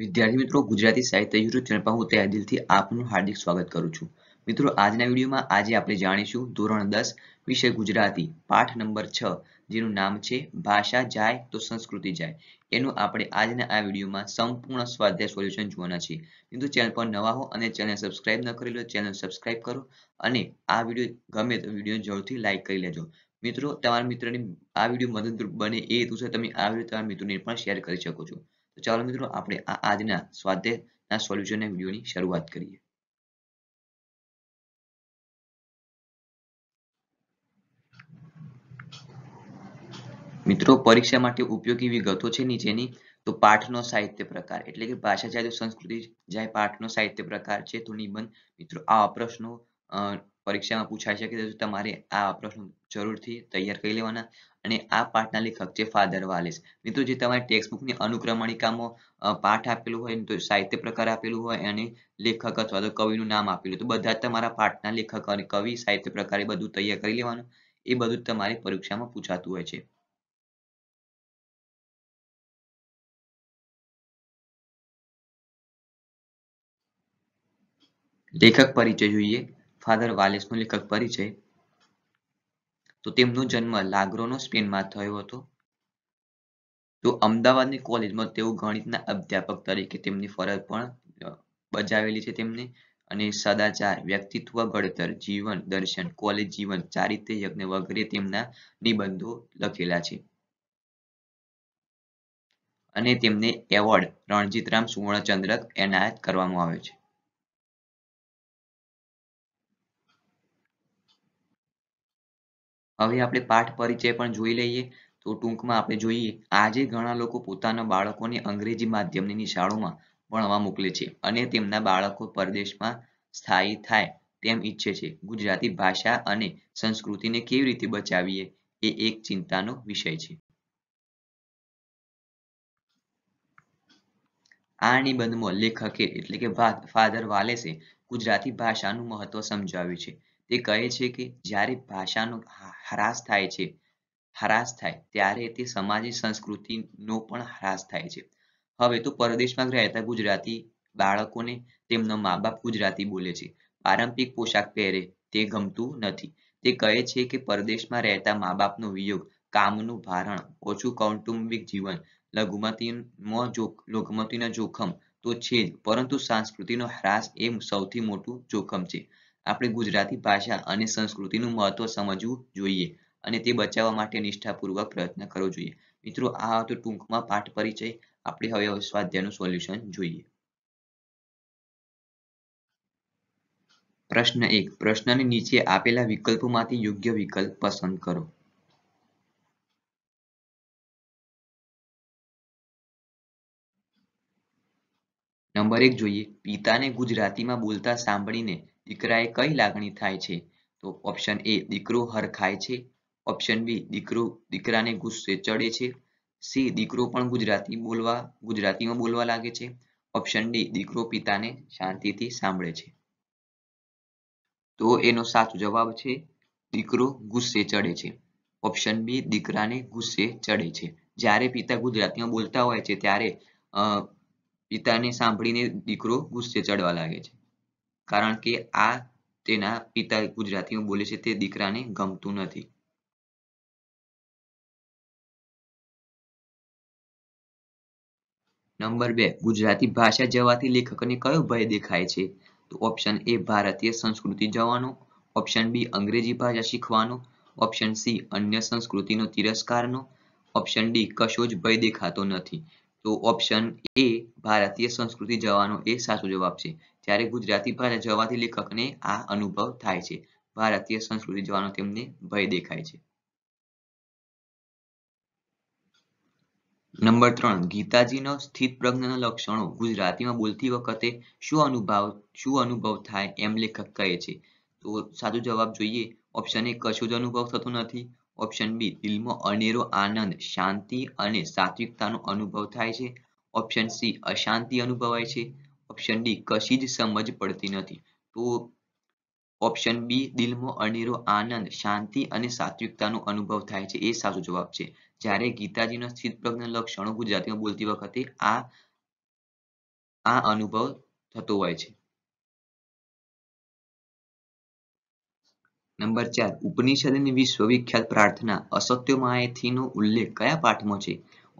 વિદ્યાર્થી મિત્રો ગુજરાતી સાહિત્ય યુટ્યુબ ચેનલ પર હું તે દિલથી આપનું હાર્દિક સ્વાગત કરું છું મિત્રો આજના વિડીયોમાં આજે આપણે જાણીશું ધોરણ દસ વિષય ગુજરાતી પાઠ નંબર છ જેનું નામ છે ભાષા જાય તો સંસ્કૃતિ જાય એનું આપણે આજના આ વિડીયોમાં સંપૂર્ણ સ્વાધ્યાય સોલ્યુશન જોવાના છીએ મિત્રો ચેનલ પર નવા હો અને ચેનલ સબસ્ક્રાઇબ ન કરી લો ચેનલ સબસ્ક્રાઇબ કરો અને આ વિડીયો ગમે તો વિડીયો જરૂરથી લાઇક કરી લેજો મિત્રો તમારા મિત્રની આ વિડીયો મદદરૂપ બને એ હેતુ તમે આ વિડીયો તમારા મિત્રોને પણ શેર કરી શકો છો ચાલો મિત્રો આપણે આજના સ્વાધ્યાયના સોલ્યુશનના વિડીયોની શરૂઆત કરીએ મિત્રો પરીક્ષા માટે ઉપયોગી વિગતો છે નીચેની તો પાઠનો સાહિત્ય પ્રકાર એટલે કે ભાષા જાય સંસ્કૃતિ જાય પાઠનો સાહિત્ય પ્રકાર છે તો નિબંધ મિત્રો આ પ્રશ્નો પરીક્ષામાં પૂછાઈ શકે તો તમારે આ પ્રશ્ન જરૂરથી તૈયાર કરી લેવાના અને આ પાઠના લેખક છે ફાધર વાલેસ મિત્રો જે તમારી ટેક્સ્ટબુકની અનુક્રમણિકામાં પાઠ આપેલું હોય તો સાહિત્ય પ્રકાર આપેલું હોય અને લેખક અથવા તો કવિનું નામ આપેલું તો બધા તમારા પાઠના લેખક અને કવિ સાહિત્ય પ્રકારે બધું તૈયાર કરી લેવાનું એ બધું તમારી પરીક્ષામાં પૂછાતું હોય છે લેખક પરિચય જોઈએ ફાધર વાલેસનો લેખક પરિચય તો તેમનો જન્મ લાગ્રોનો સ્પેનમાં થયો હતો તો અમદાવાદની કોલેજમાં તેઓ ગણિતના અધ્યાપક તરીકે તેમની ફરજ પણ બજાવેલી છે તેમને અને સદાચાર વ્યક્તિત્વ ઘડતર જીવન દર્શન કોલેજ જીવન ચારિત્ર્ય યજ્ઞ વગેરે તેમના નિબંધો લખેલા છે અને તેમને એવોર્ડ રણજીતરામ સુવર્ણચંદ્રક એનાયત કરવામાં આવ્યો છે હવે આપણે પાઠ પરિચય પણ જોઈ લઈએ તો ટૂંકમાં આપણે જોઈએ આજે ઘણા લોકો પોતાના બાળકોને અંગ્રેજી માધ્યમની શાળાઓમાં ભણવા મોકલે છે અને તેમના બાળકો પરદેશમાં સ્થાયી થાય તેમ ઈચ્છે છે ગુજરાતી ભાષા અને સંસ્કૃતિને કેવી રીતે બચાવીએ એ એક ચિંતાનો વિષય છે આ નિબંધમાં લેખકે એટલે કે ફાધર વાલેસે ગુજરાતી ભાષાનું મહત્વ સમજાવ્યું છે તે કહે છે કે જ્યારે ભાષાનો હ્રાસ થાય છે હ્રાસ થાય ત્યારે તે સમાજની સંસ્કૃતિનો પણ હ્રાસ થાય છે હવે તો પરદેશમાં રહેતા ગુજરાતી બાળકોને તેમના મા બાપ ગુજરાતી બોલે છે પારંપરિક પોશાક પહેરે તે ગમતું નથી તે કહે છે કે પરદેશમાં રહેતા મા બાપનો વિયોગ કામનું ભારણ ઓછું કૌટુંબિક જીવન લઘુમતીમાં જો લઘુમતીના જોખમ તો છે જ પરંતુ સંસ્કૃતિનો હ્રાસ એ સૌથી મોટું જોખમ છે આપણે ગુજરાતી ભાષા અને સંસ્કૃતિનું મહત્વ સમજવું જોઈએ અને તે બચાવવા માટે નિષ્ઠાપૂર્વક પ્રયત્ન કરવો જોઈએ મિત્રો આ હતો ટૂંકમાં પાઠ પરિચય આપણે હવે સ્વાધ્યાયનું સોલ્યુશન જોઈએ પ્રશ્ન એક પ્રશ્નની નીચે આપેલા વિકલ્પોમાંથી યોગ્ય વિકલ્પ પસંદ કરો નંબર એક જોઈએ પિતાને ગુજરાતીમાં બોલતા સાંભળીને દીકરાએ કઈ લાગણી થાય છે તો ઓપ્શન એ દીકરો હરખાય છે ઓપ્શન બી દીકરો દીકરાને ગુસ્સે ચડે છે સી દીકરો પણ ગુજરાતી બોલવા ગુજરાતીમાં બોલવા લાગે છે ઓપ્શન ડી દીકરો પિતાને શાંતિથી સાંભળે છે તો એનો સાચો જવાબ છે દીકરો ગુસ્સે ચડે છે ઓપ્શન બી દીકરાને ગુસ્સે ચડે છે જ્યારે પિતા ગુજરાતીમાં બોલતા હોય છે ત્યારે પિતાને સાંભળીને દીકરો ગુસ્સે ચડવા લાગે છે કારણ કે આ તેના પિતા ગુજરાતીમાં બોલે છે તે દીકરાને ગમતું નથી નંબર બે ગુજરાતી ભાષા જવાથી લેખકને કયો ભય દેખાય છે તો ઓપ્શન એ ભારતીય સંસ્કૃતિ જવાનો ઓપ્શન બી અંગ્રેજી ભાષા શીખવાનો ઓપ્શન સી અન્ય સંસ્કૃતિનો તિરસ્કારનો ઓપ્શન ડી કશો જ ભય દેખાતો નથી તો ઓપ્શન એ ભારતીય સંસ્કૃતિ જવાનો એ સાચો જવાબ છે ત્યારે ગુજરાતી ભાષા જવાથી લેખકને આ અનુભવ થાય છે ભારતીય સંસ્કૃતિ જવાનો તેમને ભય દેખાય છે નંબર ત્રણ ગીતાજીનો સ્થિત પ્રજ્ઞના લક્ષણો ગુજરાતીમાં બોલતી વખતે શું અનુભવ શું અનુભવ થાય એમ લેખક કહે છે તો સાદો જવાબ જોઈએ ઓપ્શન એ કશું જ અનુભવ થતો નથી ઓપ્શન બી દિલમાં અનેરો આનંદ શાંતિ અને સાત્વિકતાનો અનુભવ થાય છે ઓપ્શન સી અશાંતિ અનુભવાય છે ઓપ્શન ડી કશી જ સમજ પડતી નથી તો ઓપ્શન બી દિલમાં અનેરો આનંદ શાંતિ અને સાત્વિકતાનો અનુભવ થાય છે એ સાચો જવાબ છે જ્યારે ગીતાજીના સ્થિત પ્રજ્ઞ લક્ષણો ગુજરાતીમાં બોલતી વખતે આ આ અનુભવ થતો હોય છે નંબર ચાર ઉપનિષદની વિશ્વવિખ્યાત પ્રાર્થના અસત્ય માયાથીનો ઉલ્લેખ કયા પાઠમાં છે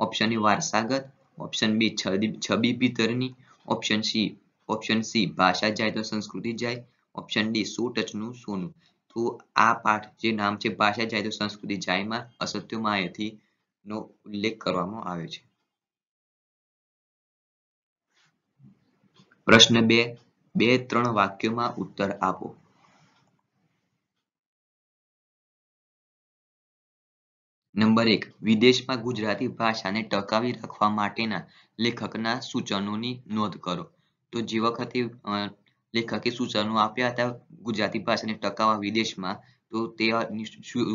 ઓપ્શન એ વારસાગત ઓપ્શન બી છબી પિતરની ઓપ્શન સી ઓપ્શન સી ભાષા જાય તો સંસ્કૃતિ જાય ઓપ્શન ડી સો ટચનું સોનું તો આ પાઠ જે નામ છે ભાષા જાય તો સંસ્કૃતિ જાયમાં અસત્યમાં માહિતી નો ઉલ્લેખ કરવામાં આવ્યો છે પ્રશ્ન બે બે ત્રણ વાક્યોમાં ઉત્તર આપો નંબર એક વિદેશમાં ગુજરાતી ભાષાને ટકાવી રાખવા માટેના લેખકના સૂચનોની નોંધ કરો તો જે વખતે લેખકે સૂચનો આપ્યા હતા ગુજરાતી ભાષાને ટકાવવા વિદેશમાં તો તે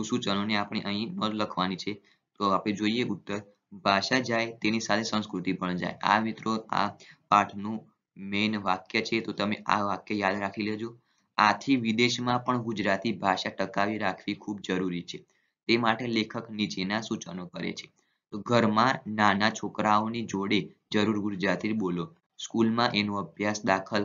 સૂચનોને આપણે અહીં નોંધ લખવાની છે તો આપણે જોઈએ ઉત્તર ભાષા જાય તેની સાથે સંસ્કૃતિ પણ જાય આ મિત્રો આ પાઠનું મેઇન વાક્ય છે તો તમે આ વાક્ય યાદ રાખી લેજો આથી વિદેશમાં પણ ગુજરાતી ભાષા ટકાવી રાખવી ખૂબ જરૂરી છે તે માટે લેખક નીચેના સૂચનો કરે છે ઘરમાં નાના છોકરાઓની જોડે જરૂર ગુજરાતી બોલો સ્કૂલમાં એનો અભ્યાસ દાખલ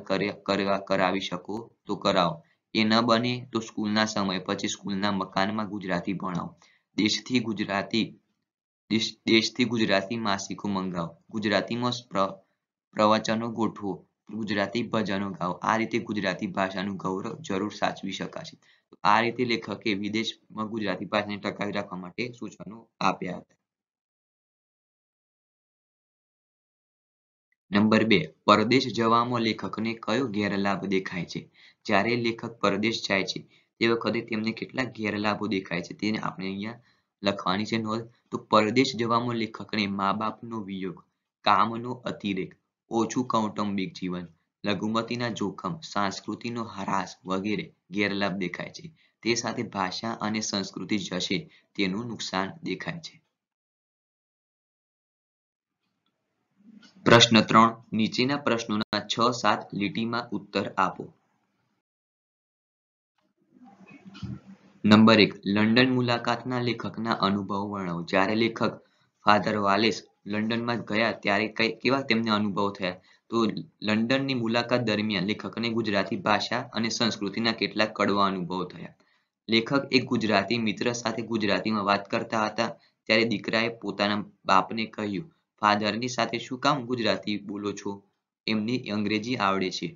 કરાવી શકો તો કરાવો એ ન બને તો સ્કૂલના સમય પછી સ્કૂલના મકાનમાં ગુજરાતી ભણાવો દેશથી ગુજરાતી દેશથી ગુજરાતી માસિકો મંગાવો ગુજરાતીમાં પ્રવચનો ગોઠવો ગુજરાતી ભજનો ગાઓ આ રીતે ગુજરાતી ભાષાનું ગૌરવ જરૂર સાચવી શકાશે આ રીતે લેખકે વિદેશમાં ગુજરાતી ભાષાને ટકાવી રાખવા માટે સૂચનો આપ્યા હતા નંબર બે પરદેશ જવામાં લેખકને કયો ગેરલાભ દેખાય છે જ્યારે લેખક પરદેશ જાય છે તે વખતે તેમને કેટલા ગેરલાભો દેખાય છે તેને આપણે અહીંયા લખવાની છે નોંધ તો પરદેશ જવામાં લેખકને મા બાપનો વિયોગ કામનો અતિરેક ઓછું કૌટુંબિક જીવન લઘુમતીના જોખમ સંસ્કૃતિનો હરાશ વગેરે ગેરલાભ દેખાય છે તે સાથે ભાષા અને સંસ્કૃતિ જશે તેનું નુકસાન દેખાય છે પ્રશ્ન ત્રણ નીચેના પ્રશ્નોના છ સાત લીટીમાં ઉત્તર આપો નંબર એક લંડન મુલાકાતના લેખકના અનુભવ વર્ણવો જ્યારે લેખક ફાધર વાલેસ લંડનમાં ગયા ત્યારે કઈ કેવા તેમને અનુભવ થયા તો લંડનની મુલાકાત દરમિયાન લેખકને ગુજરાતી ભાષા અને સંસ્કૃતિના કેટલાક કડવા અનુભવો થયા લેખક એક ગુજરાતી મિત્ર સાથે ગુજરાતીમાં વાત કરતા હતા ત્યારે દીકરાએ પોતાના બાપને કહ્યું ફાધરની સાથે શું કામ ગુજરાતી બોલો છો એમની અંગ્રેજી આવડે છે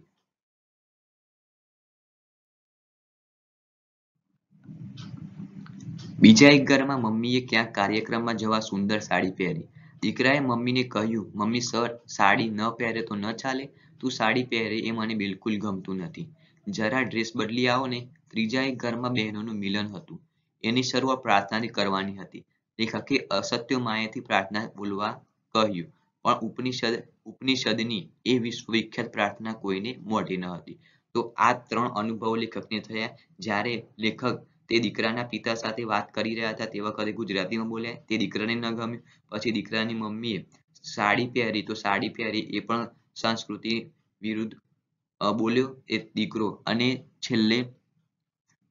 બીજા એક ઘરમાં મમ્મીએ ક્યાંક કાર્યક્રમમાં જવા સુંદર સાડી પહેરી દીકરાએ મમ્મીને કહ્યું મમ્મી સર સાડી ન પહેરે તો ન ચાલે તું સાડી પહેરે એ મને બિલકુલ ગમતું નથી જરા ડ્રેસ બદલી આવો ને ત્રીજા એક ઘરમાં બહેનોનું મિલન હતું એની શરૂઆત પ્રાર્થનાથી કરવાની હતી લેખકે અસત્ય માયાથી પ્રાર્થના બોલવા કહ્યું પણ ઉપનિષદ ઉપનિષદની એ વિશ્વવિખ્યાત પ્રાર્થના કોઈને મોઢી ન હતી તો આ ત્રણ અનુભવો લેખકને થયા જ્યારે લેખક તે દીકરાના પિતા સાથે વાત કરી રહ્યા હતા તે વખતે ગુજરાતીમાં બોલ્યા તે દીકરાને ન ગમ્યું પછી દીકરાની મમ્મીએ સાડી પહેરી તો સાડી પહેરી એ પણ સંસ્કૃતિ વિરુદ્ધ બોલ્યો એ દીકરો અને છેલ્લે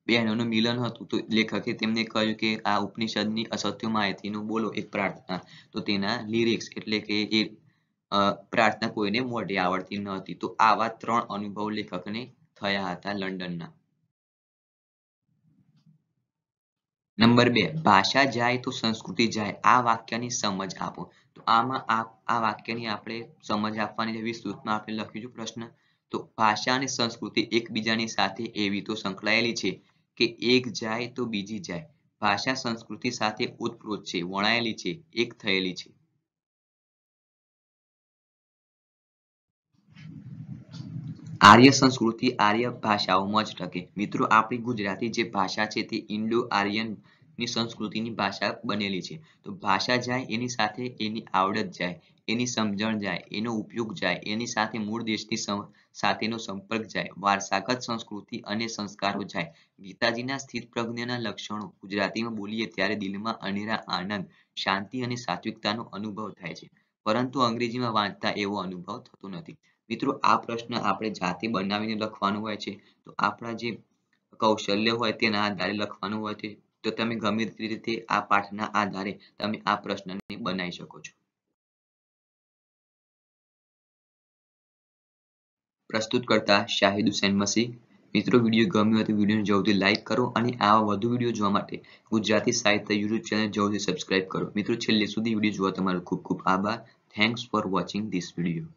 બહેનોનું મિલન હતું તો લેખકે તેમને કહ્યું કે આ ઉપનિષદની અસત્ય માહિતીનું બોલો એક પ્રાર્થના તો તેના લિરિક્સ એટલે કે એ પ્રાર્થના કોઈને મોઢે આવડતી ન હતી તો આવા ત્રણ અનુભવ લેખકને થયા હતા લંડનના નંબર બે ભાષા જાય તો સંસ્કૃતિ જાય આ વાક્યની સમજ આપો તો આમાં આ વાક્યની આપણે સમજ આપવાની છે વિસ્તૃતમાં આપણે લખ્યું પ્રશ્ન તો ભાષા અને સંસ્કૃતિ એકબીજાની સાથે એવી તો સંકળાયેલી છે કે એક જાય તો બીજી જાય ભાષા સંસ્કૃતિ સાથે ઓતપ્રોત છે વણાયેલી છે એક થયેલી છે આર્ય સંસ્કૃતિ આર્ય ભાષાઓમાં જ ટકે મિત્રો આપણી ગુજરાતી જે ભાષા છે તે ઇન્ડો આર્યન ની સંસ્કૃતિની ભાષા બનેલી છે તો ભાષા જાય એની સાથે એની આવડત જાય એની સમજણ જાય એનો ઉપયોગ જાય એની સાથે મૂળ દેશની સાથેનો સંપર્ક જાય વારસાગત સંસ્કૃતિ અને સંસ્કારો જાય ગીતાજીના સ્થિત પ્રજ્ઞના લક્ષણો ગુજરાતીમાં બોલીએ ત્યારે દિલમાં અનેરા આનંદ શાંતિ અને સાત્વિકતાનો અનુભવ થાય છે પરંતુ અંગ્રેજીમાં વાંચતા એવો અનુભવ થતો નથી મિત્રો આ પ્રશ્ન આપણે જાતે બનાવીને લખવાનું હોય છે તો આપણા જે કૌશલ્ય હોય તેના આધારે લખવાનું હોય છે તો તમે ગમે તે રીતે આ પાઠના આધારે તમે આ પ્રશ્નને બનાવી શકો છો પ્રસ્તુત કરતા શાહિદ હુસેન મસી મિત્રો વિડીયો ગમ્યો હોય તો વિડીયોને જરૂરથી લાઇક કરો અને આવા વધુ વિડીયો જોવા માટે ગુજરાતી સાહિત્ય યુટ્યુબ ચેનલ જરૂરથી સબસ્ક્રાઇબ કરો મિત્રો છેલ્લે સુધી વિડીયો જોવા તમારો ખૂબ ખૂબ આભાર thanks for watching this video